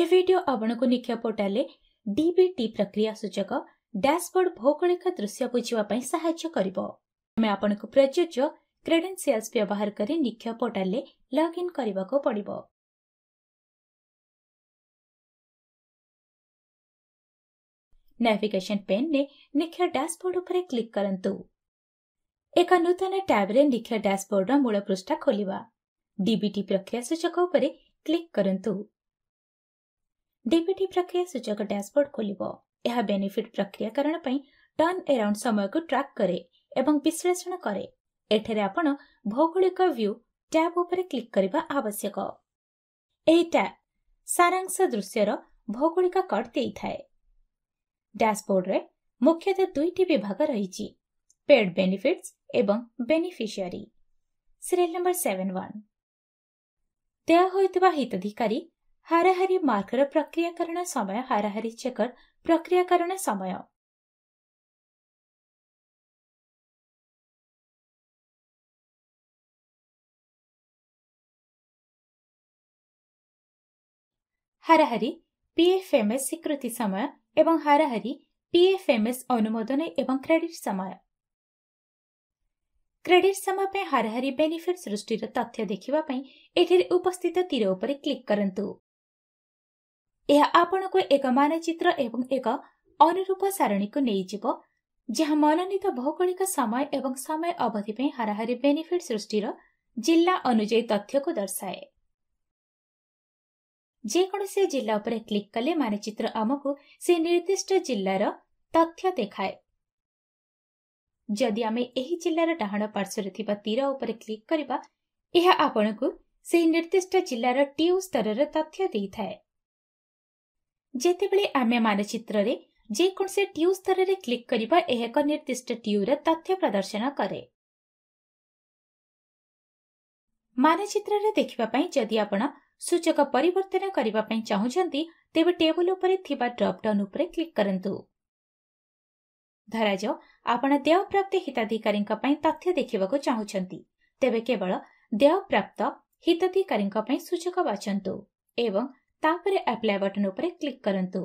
ଏ video ଆପଣଙ୍କୁ ନିକ୍ଷେପ ପୋର୍ଟାଲରେ ଡିବିଟି ପ୍ରକ୍ରିୟା ସୂଚକ ଡ୍ୟାସବୋର୍ଡ ଭୌଗୋଳିକ ଦୃଶ୍ୟ ବୁଝିବା ପାଇଁ ସାହାଯ୍ୟ କରିବ ଆମେ ଆପଣଙ୍କୁ ପ୍ରଯୁଜ୍ୟ କ୍ରେଡେନ୍ସିଆଲ୍ସ ବ୍ୟବହାର କରି ନିକ୍ଷେପ ପୋର୍ଟାଲରେ ଲଗ୍ ଇନ୍ କରିବାକୁ ପଡ଼ିବ ନାଭିଗେସନ୍ ପେନ୍ରେ ନିକ୍ଷ ଡ୍ୟାସବୋର୍ଡ ଉପରେ କ୍ଲିକ୍ କରନ୍ତୁ ଏକ ନୂତନ ଟ୍ୟାବ୍ରେ ନିକ୍ଷ ଡ୍ୟାସବୋର୍ଡର ମୂଳ ପୃଷ୍ଠା ଖୋଲିବା ଡିବିଟି ପ୍ରକ୍ରିୟା ସୂଚକ ଉପରେ କ୍ଲିକ୍ କରନ୍ତୁ ଡିବିଟି ପ୍ରକ୍ରିୟା ସୂଚକ ଡ୍ୟାସବୋର୍ଡ ଖୋଲିବ ଏହା ବେନିଫିଟ୍ ପ୍ରକ୍ରିୟାକରଣ ପାଇଁ ଟର୍ନ ଏରାଉଣ୍ଡ ସମୟକୁ ଟ୍ରାକ୍ କରେ ଏବଂ ବିଶ୍ଳେଷଣ କରେ ଏଠାରେ ଆପଣ ଭୌଗୋଳିକ ଭ୍ୟୁ ଟ୍ୟାବ୍ ଉପରେ କ୍ଲିକ୍ କରିବା ଆବଶ୍ୟକ ଏହି ଟ୍ୟାବ୍ ସାରାଂଶ ଦୃଶ୍ୟର ଭୌଗୋଳିକ କଟ୍ ଦେଇଥାଏ ଡ୍ୟାସବୋର୍ଡରେ ମୁଖ୍ୟତଃ ଦୁଇଟି ବିଭାଗ ରହିଛି ପେଡ୍ ବେନିଫିଟ୍ସ ଏବଂ beneficiary serial number seven one ଦେୟ ହୋଇଥିବା ହିତାଧିକାରୀ ହାରାହାରି ମାର୍କର ପ୍ରକ୍ରିୟାକରଣ ସମୟ ହାରାହାରି ଚେକର ପ୍ରକ୍ରିୟାକରଣ ସମୟ ହାରାହାରି ପିଏଫ୍ଏମ୍ଏସ୍ ସ୍ୱୀକୃତି ସମୟ ଏବଂ ହାରାହାରି ପିଏଫ୍ଏମ୍ଏସ୍ ଅନୁମୋଦନ ଏବଂ କ୍ରେଡିଟ୍ ସମୟ କ୍ରେଡିଟ୍ ସମୟ ପାଇଁ ହାରାହାରି ବେନିଫିଟ୍ ସୃଷ୍ଟିର ତଥ୍ୟ ଦେଖିବା ପାଇଁ ଏଠାରେ ଉପସ୍ଥିତ ତୀର ଉପରେ କ୍ଲିକ୍ କରନ୍ତୁ ଏହା ଆପଣଙ୍କୁ ଏକ ମାନଚିତ୍ର ଏବଂ ଏକ ଅନୁରୂପ ସାରଣୀକୁ ନେଇଯିବ ଯାହା ମନୋନୀତ ଭୌଗୋଳିକ ସମୟ ଏବଂ ସମୟ ଅବଧି ପାଇଁ ହାରାହାରି ବେନିଫିଟ୍ ସୃଷ୍ଟିର ଜିଲ୍ଲା ଅନୁଯାୟୀ ତଥ୍ୟକୁ ଦର୍ଶାଏ ଯେକୌଣସି ଜିଲ୍ଲା ଉପରେ କ୍ଲିକ୍ କଲେ ମାନଚିତ୍ର ଆମକୁ ସେ ନିର୍ଦ୍ଦିଷ୍ଟ ଜିଲ୍ଲାର ତଥ୍ୟ ଦେଖାଏ ଯଦି ଆମେ ଏହି ଜିଲ୍ଲାର ଡାହାଣ ପାର୍ଶ୍ୱରେ ଥିବା ତୀର ଉପରେ କ୍ଲିକ୍ କରିବା ଏହା ଆପଣଙ୍କୁ ସେହି ନିର୍ଦ୍ଦିଷ୍ଟ ଜିଲ୍ଲାର ଟିୟୁ ସ୍ତରର ତଥ୍ୟ ଦେଇଥାଏ ଯେତେବେଳେ ଆମେ ମାନଚିତ୍ରରେ ଯେକୌଣସି ଟ୍ୟୁ ସ୍ତରରେ କ୍ଲିକ୍ କରିବା ଏହା ଏକ ନିର୍ଦ୍ଦିଷ୍ଟ ଟ୍ୟୁର ତଥ୍ୟ ପ୍ରଦର୍ଶନ କରେ ମାନଚିତ୍ରରେ ଦେଖିବା ପାଇଁ ଯଦି ଆପଣ ସୂଚକ ପରିବର୍ତ୍ତନ କରିବା ପାଇଁ ଚାହୁଁଛନ୍ତି ତେବେ ଟେବୁଲ ଉପରେ ଥିବା ଡ୍ରପ୍ଡାଉନ୍ ଉପରେ କ୍ଲିକ୍ କରନ୍ତୁ ଧରାଯାଉ ଆପଣ ଦେୟପ୍ରାପ୍ତ ହିତାଧିକାରୀଙ୍କ ପାଇଁ ତଥ୍ୟ ଦେଖିବାକୁ ଚାହୁଁଛନ୍ତି ତେବେ କେବଳ ଦେୟପ୍ରାପ୍ତ ହିତାଧିକାରୀଙ୍କ ପାଇଁ ସୂଚକ ବାଛନ୍ତୁ ଏବଂ ତାପରେ ଆପ୍ଲାଏ ବଟନ୍ ଉପରେ କ୍ଲିକ୍ କରନ୍ତୁ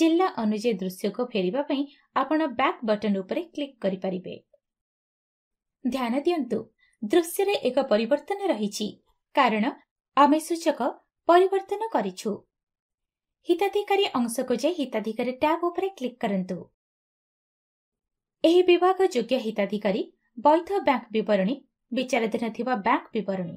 ଜିଲ୍ଲା ଅନୁଯାୟୀ ଦୃଶ୍ୟକୁ ଫେରିବା ପାଇଁ ଆପଣ ବ୍ୟାକ୍ ବଟନ୍ ଉପରେ କ୍ଲିକ୍ କରିପାରିବେ ଧ୍ୟାନ ଦିଅନ୍ତୁ ଦୃଶ୍ୟରେ ଏକ ପରିବର୍ତ୍ତନ ରହିଛି କାରଣ ଆମେ ସୂଚକ ପରିବର୍ତ୍ତନ କରିଛୁ ହିତାଧିକାରୀ ଅଂଶକୁ ଯାଇ ହିତାଧିକାରୀ ଟ୍ୟାବ୍ ଉପରେ କ୍ଲିକ୍ କରନ୍ତୁ ଏହି ବିଭାଗ ଯୋଗ୍ୟ ହିତାଧିକାରୀ ବୈଧ ବ୍ୟାଙ୍କ ବିବରଣୀ ବିଚାରାଧୀନ ଥିବା ବ୍ୟାଙ୍କ ବିବରଣୀ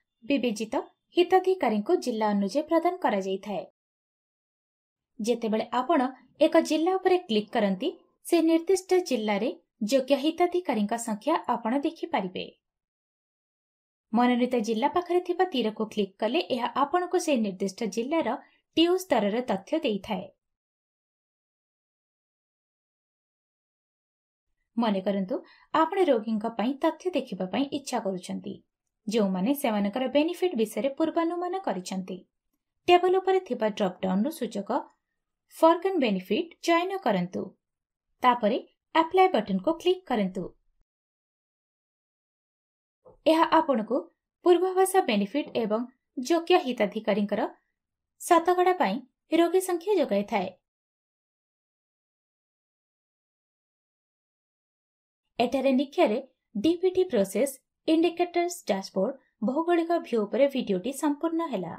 ବିବେଚିତ ହିତାଧିକାରୀଙ୍କୁ ଜିଲ୍ଲା ଅନୁଯାୟୀ ପ୍ରଦାନ କରାଯାଇଥାଏ ଯେତେବେଳେ ଆପଣ ଏକ ଜିଲ୍ଲା ଉପରେ କ୍ଲିକ୍ କରନ୍ତି ସେ ନିର୍ଦ୍ଦିଷ୍ଟ ଜିଲ୍ଲାରେ ଯୋଗ୍ୟ ହିତାଧିକାରୀଙ୍କ ସଂଖ୍ୟା ଆପଣ ଦେଖିପାରିବେ ମନୋନୀତ ଜିଲ୍ଲା ପାଖରେ ଥିବା ତୀରକୁ କ୍ଲିକ୍ କଲେ ଏହା ଆପଣଙ୍କୁ ସେହି ନିର୍ଦ୍ଦିଷ୍ଟ ଜିଲ୍ଲାର ଟିଓ ସ୍ତରର ତଥ୍ୟ ଦେଇଥାଏ ମନେକରନ୍ତୁ ଆପଣ ରୋଗୀଙ୍କ ପାଇଁ ତଥ୍ୟ ଦେଖିବା ପାଇଁ ଇଚ୍ଛା କରୁଛନ୍ତି ଯେଉଁମାନେ ସେମାନଙ୍କର ବେନିଫିଟ୍ ବିଷୟରେ ପୂର୍ବାନୁମାନ କରିଛନ୍ତି ଟେବଲ ଉପରେ ଥିବା ଡ୍ରପ୍ଡାଉନ୍ରୁ ସୂଚକ ଫର୍କ ଆଣ୍ଡ ବେନିଫିଟ୍ ଚୟନ କରନ୍ତୁ ତାପରେ ଆପ୍ଲାଏ ବଟନ୍କୁ କ୍ଲିକ୍ କରନ୍ତୁ ଏହା ଆପଣଙ୍କୁ ପୂର୍ବାଭାଷା ବେନିଫିଟ୍ ଏବଂ ଯୋଗ୍ୟ ହିତାଧିକାରୀଙ୍କର ଶତକଡ଼ା ପାଇଁ ରୋଗୀ ସଂଖ୍ୟା ଯୋଗାଇଥାଏ ଏଠାରେ ନିଖ୍ୟରେ ଡିପିଟି ପ୍ରୋସେସ୍ इंडिकेटर्स डैशबोर्ड भौगोलिक भ्यू उपर भिडी संपूर्ण है